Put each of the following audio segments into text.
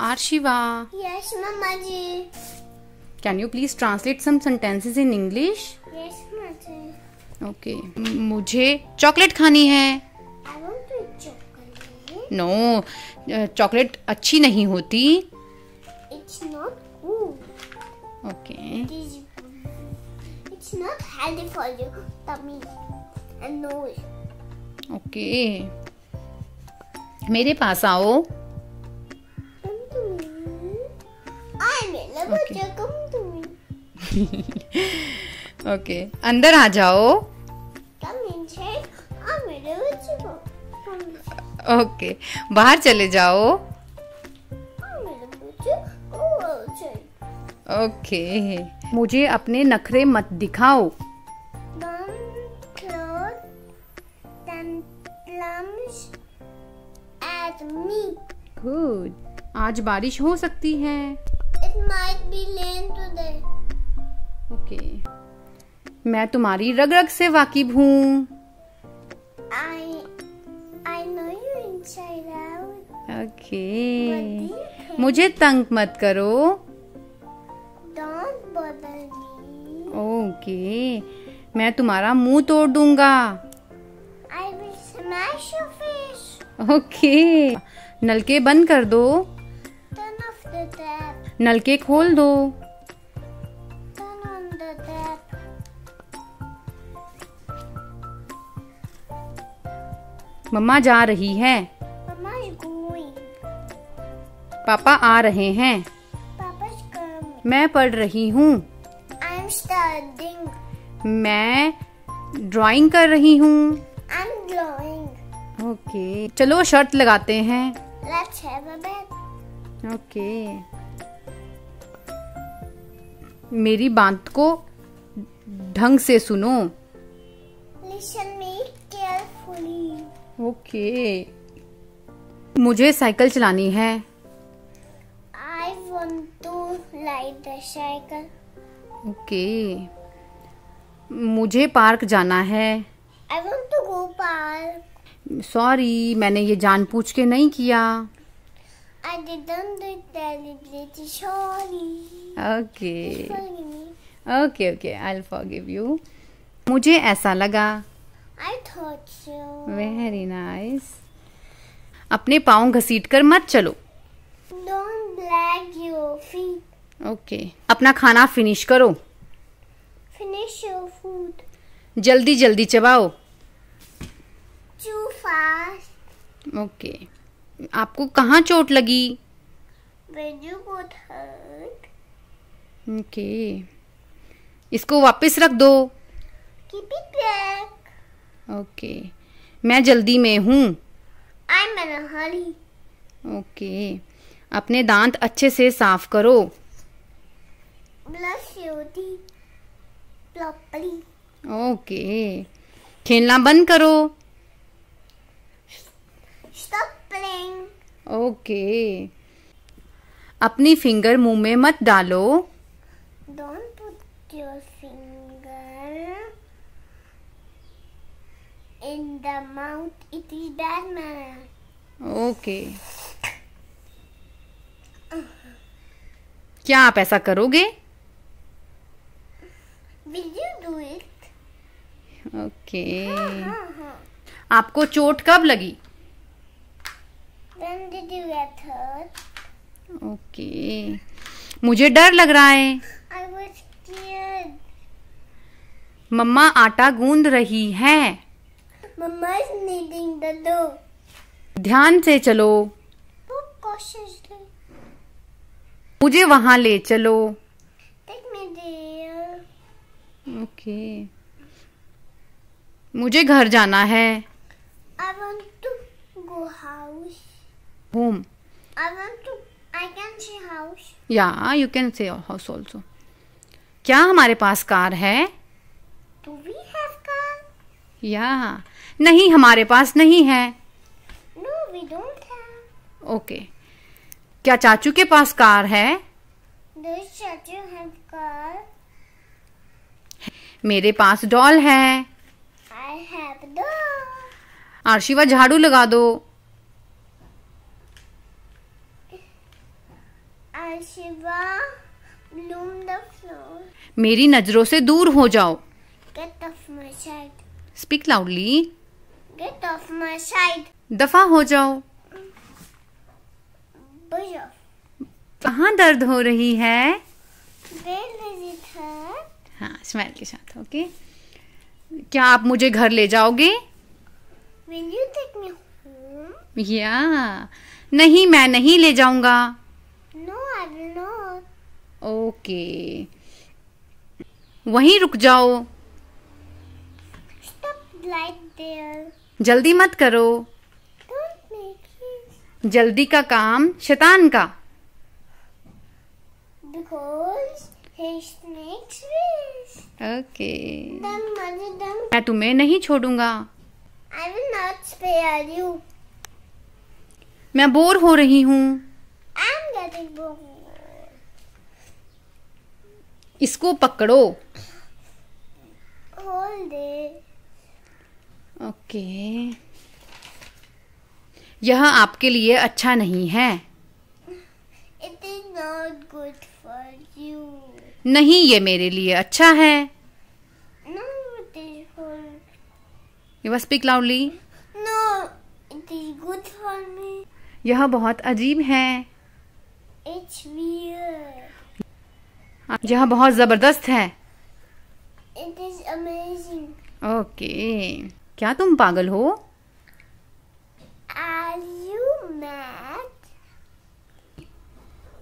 आर्शिवा yes mamma ji can you please translate some sentences in English yes mamma okay मुझे chocolate खानी है आई chocolate no अच्छी नहीं होती ओके इट्स मेरे पास आओ ओके ओके अंदर आ जाओ ओके बाहर चले जाओ ओके मुझे अपने नखरे मत दिखाओ गुड आज बारिश हो सकती है might be rain today. Okay. मैं तुम्हारी रग रग से वाकिफ हूँ ओके okay. मुझे तंग मत करो ओके okay. मैं तुम्हारा मुंह तोड़ दूंगा ओके okay. नलके बंद कर दो Turn off the tap. नलके खोल दो मम्मा जा रही है पापा आ रहे हैं मैं पढ़ रही हूँ मैं ड्राइंग कर रही हूँ ओके okay. चलो शर्ट लगाते हैं ओके okay. मेरी बात को ढंग से सुनो लिसन मी केयरफुली ओके मुझे साइकिल चलानी है I want to ride the cycle okay मुझे पार्क जाना है I want to go park sorry मैंने ये जान पूछ के नहीं किया I didn't do deliberately. Sorry. Okay. Okay, okay. I'll forgive you. मुझे ऐसा लगा I thought so. Very nice. अपने पाँव घसीटकर मत चलो Don't drag your feet. Okay. अपना खाना फिनिश करो Finish your food. जल्दी जल्दी चबाओ Too fast. Okay. आपको कहाँ चोट लगी ओके okay. इसको वापस रख दो ओके okay. मैं जल्दी में हूँ ओके okay. अपने दांत अच्छे से साफ करो ओके खेलना बंद करो डार्लिंग ओके अपनी फिंगर मुंह में मत डालो don't put your finger in the mouth it is bad okay क्या आप ऐसा करोगे will you do it okay आपको चोट कब लगी ओके मुझे डर लग रहा है मम्मा आटा गूंद रही है ध्यान से चलो मुझे वहाँ ले चलो ओके मुझे घर जाना है I want to go house. home. I want to. I can say house. Yeah, you can say house also. क्या हमारे पास कार है? Do we have car? Yeah. नहीं हमारे पास नहीं है. No, we don't have. Okay. क्या चाचू के पास कार है? Does chachu have car? मेरे पास डॉल है आई हैव डॉल आरशिवा झाड़ू लगा दो मेरी नजरों से दूर हो जाओ get off my side speak loudly get off my side दफा हो जाओ कहाँ दर्द हो रही है हाँ स्माइल के साथ ओके क्या आप मुझे घर ले जाओगे Will you take me home? Yeah. नहीं मैं नहीं ले जाऊंगा ओके वहीं रुक जाओ जल्दी मत करो जल्दी का काम शैतान का ओके मैं तुम्हें नहीं छोड़ूंगा मैं बोर हो रही हूँ इसको पकड़ो ओके यह आपके लिए अच्छा नहीं है It is not good for you. नहीं ये मेरे लिए अच्छा है speak loudly no it is good for me यह बहुत अजीब है यहाँ बहुत ज़बरदस्त है It is amazing. okay. क्या तुम पागल हो Are you mad?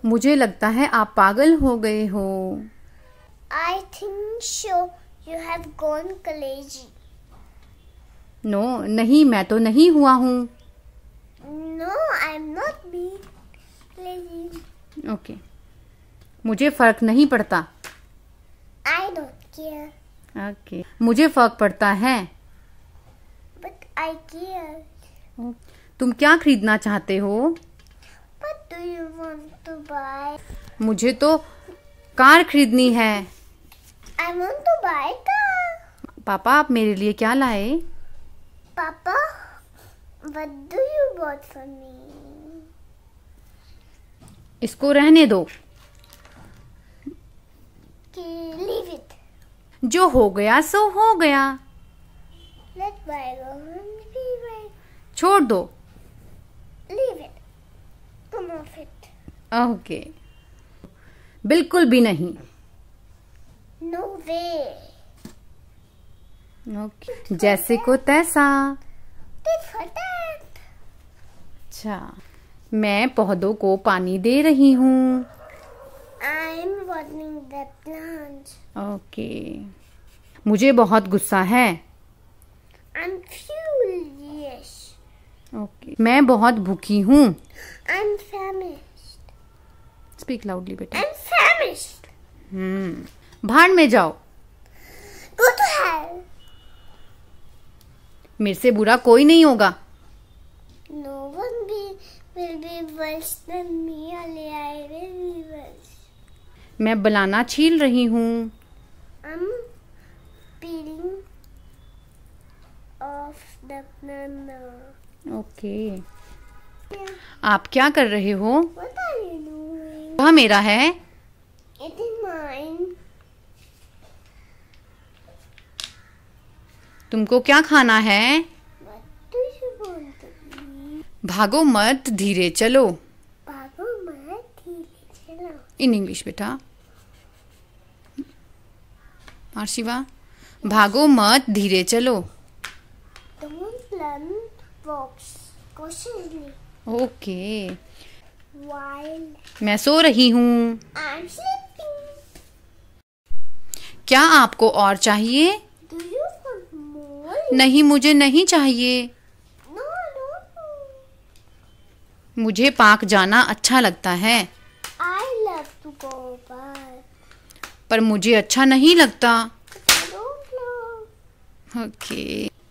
मुझे लगता है आप पागल हो गए हो I think so. You have gone crazy. No, नहीं मैं तो नहीं हुआ हूँ No, I'm not being crazy. Okay. मुझे फर्क नहीं पड़ता आई डोंट ओके मुझे फर्क पड़ता है But I care. तुम क्या खरीदना चाहते हो What do you want to buy? मुझे तो कार खरीदनी है I want to buy car. पापा आप मेरे लिए क्या लाए पापा what do you want for me इसको रहने दो जो हो गया सो हो गया छोड़ दो ओके बिल्कुल भी नहीं नो वे जैसे को तैसा अच्छा मैं पौधों को पानी दे रही हूँ am watering the plants. Okay. मुझे बहुत गुस्सा है I'm furious. Okay. मैं बहुत भूखी हूँ I'm famished. Speak loudly, बेटा. I'm famished. हम्म भाड़ में जाओ Go to hell. मेरे से बुरा कोई नहीं होगा No one be, will be worse than me, only I will मैं बनाना छील रही हूँ ओके okay. आप क्या कर रहे हो वह मेरा है तुमको क्या खाना है भागो मत धीरे चलो भागो मत धीरे चलो इन इंग्लिश बेटा शिवा भागो मत धीरे चलो ओके मैं सो रही हूँ क्या आपको और चाहिए नहीं मुझे नहीं चाहिए मुझे पार्क जाना अच्छा लगता है पर मुझे अच्छा नहीं लगता ओके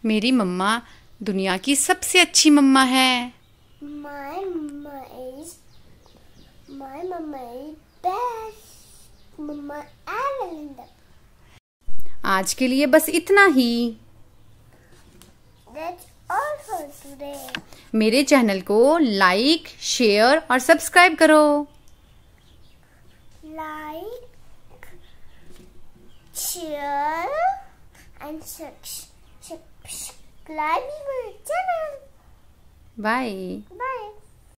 मेरी मम्मा दुनिया की सबसे अच्छी मम्मा है आज के लिए बस इतना ही मेरे चैनल को लाइक शेयर और सब्सक्राइब करो share and subscribe to our channel. Bye. Bye.